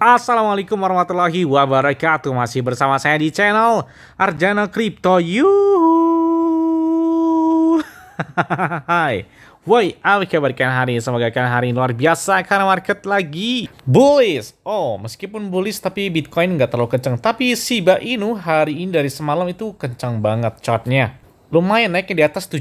Assalamualaikum warahmatullahi wabarakatuh Masih bersama saya di channel Arjana Crypto hahaha Hai Woi, apa kabar kalian hari ini? Semoga kalian hari ini luar biasa karena market lagi bullish. Oh, meskipun bullish tapi Bitcoin nggak terlalu kenceng. Tapi Shiba Inu hari ini dari semalam itu kencang banget chartnya. Lumayan naiknya di atas 7%.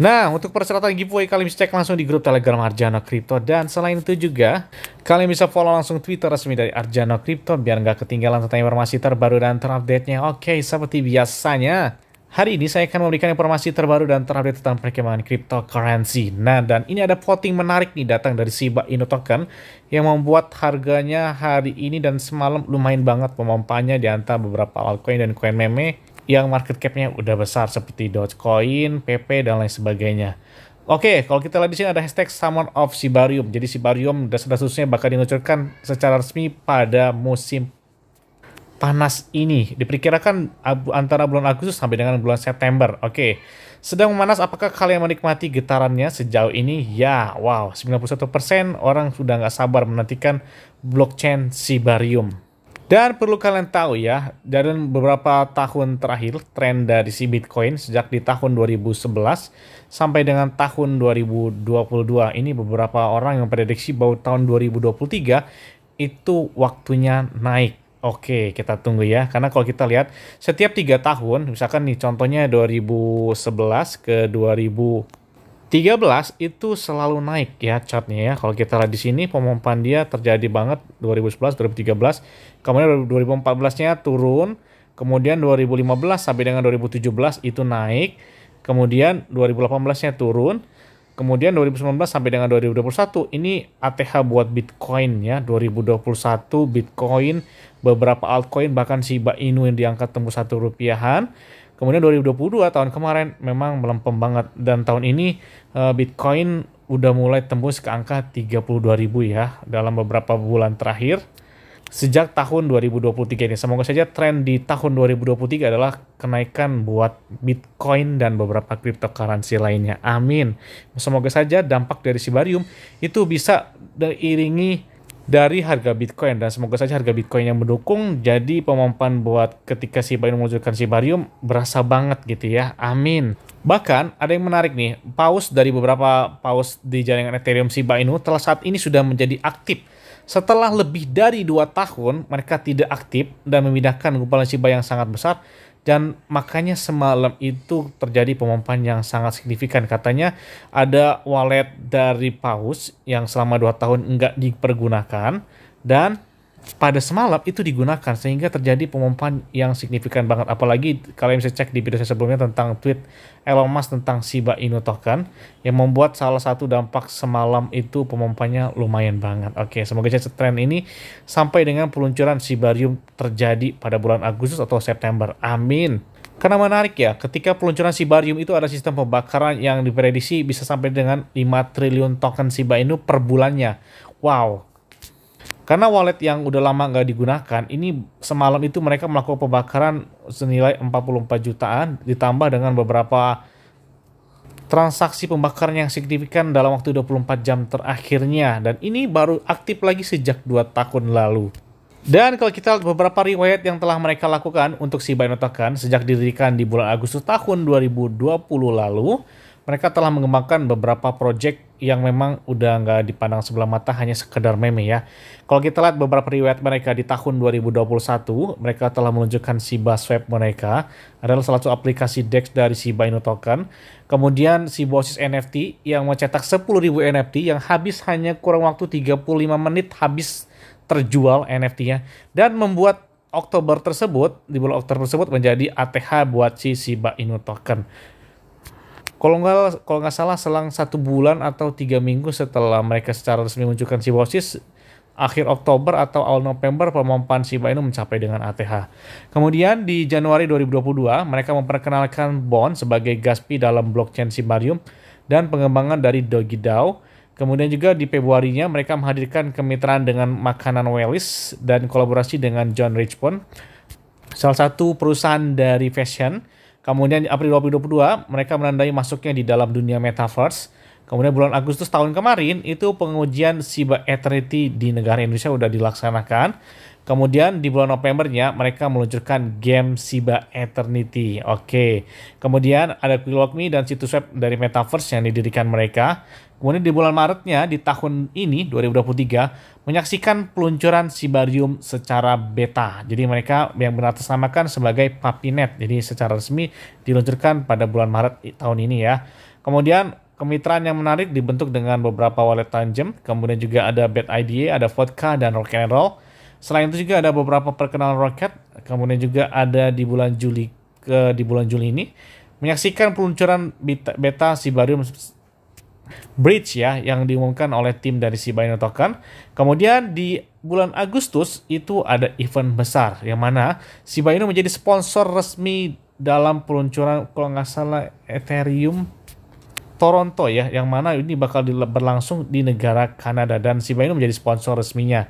Nah, untuk persyaratan giveaway kalian bisa cek langsung di grup Telegram Arjano Crypto dan selain itu juga kalian bisa follow langsung Twitter resmi dari Arjano Crypto biar nggak ketinggalan tentang informasi terbaru dan terupdate-nya. Oke, seperti biasanya Hari ini saya akan memberikan informasi terbaru dan terupdate tentang perkembangan cryptocurrency. Nah, dan ini ada voting menarik nih datang dari Shiba Inu Token yang membuat harganya hari ini dan semalam lumayan banget pemompanya di antara beberapa altcoin dan coin meme yang market cap-nya udah besar seperti Dogecoin, PP dan lain sebagainya. Oke, kalau kita lihat di sini ada hashtag Summon of Sibarium. Jadi Sibarium dan seterusnya bakal diluncurkan secara resmi pada musim panas ini. Diperkirakan antara bulan Agustus sampai dengan bulan September. Oke, sedang memanas apakah kalian menikmati getarannya sejauh ini? Ya, wow, 91% orang sudah nggak sabar menantikan blockchain Sibarium. Dan perlu kalian tahu ya, dalam beberapa tahun terakhir tren dari si Bitcoin sejak di tahun 2011 sampai dengan tahun 2022 ini beberapa orang yang prediksi bahwa tahun 2023 itu waktunya naik. Oke, kita tunggu ya. Karena kalau kita lihat setiap tiga tahun, misalkan nih contohnya 2011 ke 2000 13 itu selalu naik ya chartnya ya. Kalau kita lihat di sini pemompan dia terjadi banget 2011, 2013, kemudian 2014-nya turun, kemudian 2015 sampai dengan 2017 itu naik, kemudian 2018-nya turun, kemudian 2019 sampai dengan 2021 ini ATH buat Bitcoin ya. 2021 Bitcoin beberapa altcoin bahkan Shiba Inu yang diangkat tembus satu rupiahan Kemudian 2022 tahun kemarin memang melempem banget dan tahun ini uh, Bitcoin udah mulai tembus ke angka 32.000 ya dalam beberapa bulan terakhir sejak tahun 2023 ini. Semoga saja tren di tahun 2023 adalah kenaikan buat Bitcoin dan beberapa cryptocurrency lainnya. Amin. Semoga saja dampak dari Sibarium itu bisa diiringi dari harga Bitcoin dan semoga saja harga Bitcoin yang mendukung jadi pemompan buat ketika si Bayu memunculkan si Barium berasa banget gitu ya. Amin. Bahkan ada yang menarik nih, paus dari beberapa paus di jaringan Ethereum Shiba Inu telah saat ini sudah menjadi aktif. Setelah lebih dari dua tahun mereka tidak aktif dan memindahkan kumpulan Shiba yang sangat besar dan makanya semalam itu terjadi pemompaan yang sangat signifikan. Katanya ada wallet dari Paus yang selama 2 tahun enggak dipergunakan dan pada semalam itu digunakan sehingga terjadi pemompaan yang signifikan banget apalagi kalian bisa cek di video saya sebelumnya tentang tweet Elon Musk tentang Shiba Inu token yang membuat salah satu dampak semalam itu pemompanya lumayan banget. Oke, semoga saja tren ini sampai dengan peluncuran Shibarium terjadi pada bulan Agustus atau September. Amin. Karena menarik ya, ketika peluncuran Sibarium itu ada sistem pembakaran yang diprediksi bisa sampai dengan 5 triliun token Shiba Inu per bulannya. Wow, karena wallet yang udah lama nggak digunakan, ini semalam itu mereka melakukan pembakaran senilai 44 jutaan, ditambah dengan beberapa transaksi pembakaran yang signifikan dalam waktu 24 jam terakhirnya. Dan ini baru aktif lagi sejak 2 tahun lalu. Dan kalau kita lihat beberapa riwayat yang telah mereka lakukan untuk si Binotokan sejak didirikan di bulan Agustus tahun 2020 lalu, mereka telah mengembangkan beberapa proyek yang memang udah nggak dipandang sebelah mata hanya sekedar meme ya. Kalau kita lihat beberapa riwayat mereka di tahun 2021, mereka telah meluncurkan Shiba Swap mereka, adalah salah satu aplikasi DEX dari Shiba Inu Token. Kemudian Shibosis NFT yang mencetak 10.000 NFT yang habis hanya kurang waktu 35 menit habis terjual NFT-nya dan membuat Oktober tersebut, di bulan Oktober tersebut menjadi ATH buat si Shiba Inu Token. Kalau nggak kalau nggak salah selang satu bulan atau tiga minggu setelah mereka secara resmi menunjukkan sibosis, akhir Oktober atau awal November pemompaan Shiba Inu mencapai dengan ATH. Kemudian di Januari 2022, mereka memperkenalkan bond sebagai Gaspi dalam blockchain Sibarium dan pengembangan dari Doggy DAO. Kemudian juga di Februarinya mereka menghadirkan kemitraan dengan makanan Wellis dan kolaborasi dengan John Richmond, salah satu perusahaan dari fashion Kemudian April 2022 mereka menandai masuknya di dalam dunia metaverse. Kemudian bulan Agustus tahun kemarin itu pengujian Siba Eternity di negara Indonesia sudah dilaksanakan. Kemudian di bulan Novembernya mereka meluncurkan game Shiba Eternity. Oke. Okay. Kemudian ada Quillwalkme dan situs web dari Metaverse yang didirikan mereka. Kemudian di bulan Maretnya di tahun ini 2023 menyaksikan peluncuran Sibarium secara beta. Jadi mereka yang tersamakan sebagai Papinet. Jadi secara resmi diluncurkan pada bulan Maret tahun ini ya. Kemudian kemitraan yang menarik dibentuk dengan beberapa wallet tanjem. kemudian juga ada Bad Idea, ada Vodka, dan Rock and Roll. Selain itu juga ada beberapa perkenalan roket, kemudian juga ada di bulan Juli ke di bulan Juli ini menyaksikan peluncuran beta, beta Sibarium Bridge ya yang diumumkan oleh tim dari Sibarium Token. Kemudian di bulan Agustus itu ada event besar yang mana Sibarium menjadi sponsor resmi dalam peluncuran kalau nggak salah Ethereum Toronto ya, yang mana ini bakal berlangsung di negara Kanada dan Sibarium menjadi sponsor resminya.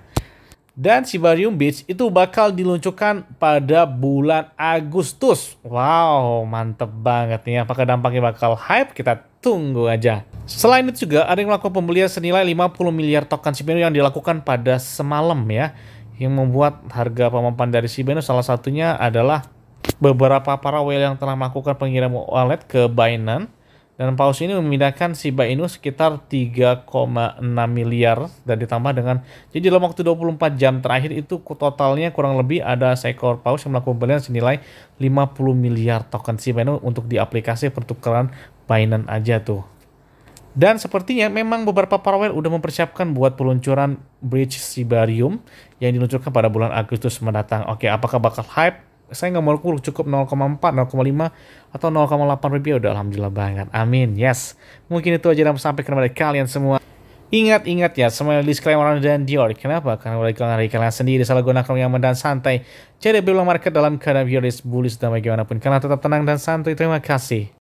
Dan sibarium Beach itu bakal diluncurkan pada bulan Agustus. Wow, mantep banget nih. Apakah dampaknya bakal hype? Kita tunggu aja. Selain itu juga ada yang melakukan pembelian senilai 50 miliar token Shibeno yang dilakukan pada semalam ya. Yang membuat harga pemampan dari Shibeno salah satunya adalah beberapa para whale yang telah melakukan pengiriman wallet ke Binance dan paus ini memindahkan Shiba Inu sekitar 3,6 miliar dan ditambah dengan jadi dalam waktu 24 jam terakhir itu totalnya kurang lebih ada seekor paus yang melakukan pembelian senilai 50 miliar token Shiba Inu untuk di aplikasi pertukaran Binance aja tuh. Dan sepertinya memang beberapa parwell udah mempersiapkan buat peluncuran Bridge Sibarium yang diluncurkan pada bulan Agustus mendatang. Oke, apakah bakal hype? saya nggak mau kurang cukup 0,4, 0,5 atau 0,8 rupiah udah alhamdulillah banget. Amin. Yes. Mungkin itu aja yang sampai kepada kalian semua. Ingat-ingat ya, semua disclaimer dan Dior. Kenapa? Karena mereka kalian kalian sendiri salah gunakan yang dan santai. Jadi bilang market dalam keadaan bullish, bullish dan bagaimanapun. Kalian tetap tenang dan santai. Terima kasih.